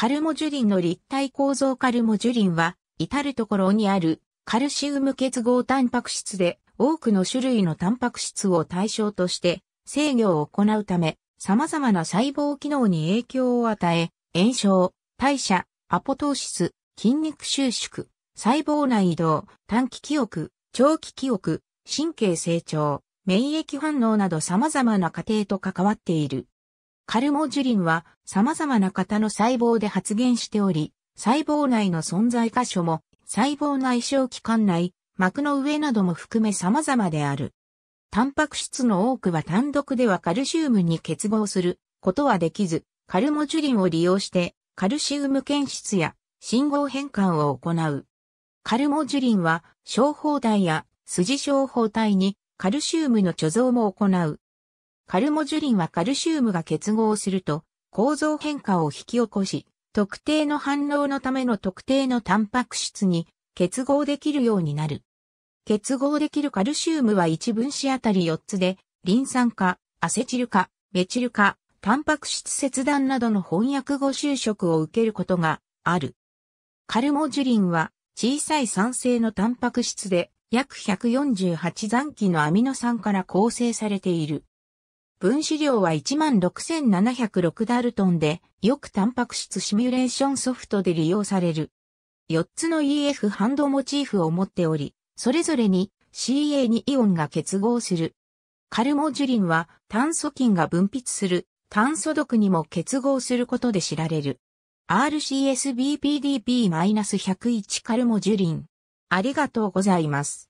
カルモジュリンの立体構造カルモジュリンは、至るところにあるカルシウム結合タンパク質で、多くの種類のタンパク質を対象として制御を行うため、様々な細胞機能に影響を与え、炎症、代謝、アポトーシス、筋肉収縮、細胞内移動、短期記憶、長期記憶、神経成長、免疫反応など様々な過程と関わっている。カルモジュリンは様々な型の細胞で発現しており、細胞内の存在箇所も、細胞内小器官内、膜の上なども含め様々である。タンパク質の多くは単独ではカルシウムに結合することはできず、カルモジュリンを利用してカルシウム検出や信号変換を行う。カルモジュリンは小胞体や筋小胞体にカルシウムの貯蔵も行う。カルモジュリンはカルシウムが結合すると構造変化を引き起こし、特定の反応のための特定のタンパク質に結合できるようになる。結合できるカルシウムは1分子あたり4つで、リン酸化、アセチル化、メチル化、タンパク質切断などの翻訳後就職を受けることがある。カルモジュリンは小さい酸性のタンパク質で約148残基のアミノ酸から構成されている。分子量は16,706ダルトンで、よくタンパク質シミュレーションソフトで利用される。4つの EF ハンドモチーフを持っており、それぞれに CA にイオンが結合する。カルモジュリンは炭素菌が分泌する炭素毒にも結合することで知られる。RCSBPDB-101 カルモジュリン。ありがとうございます。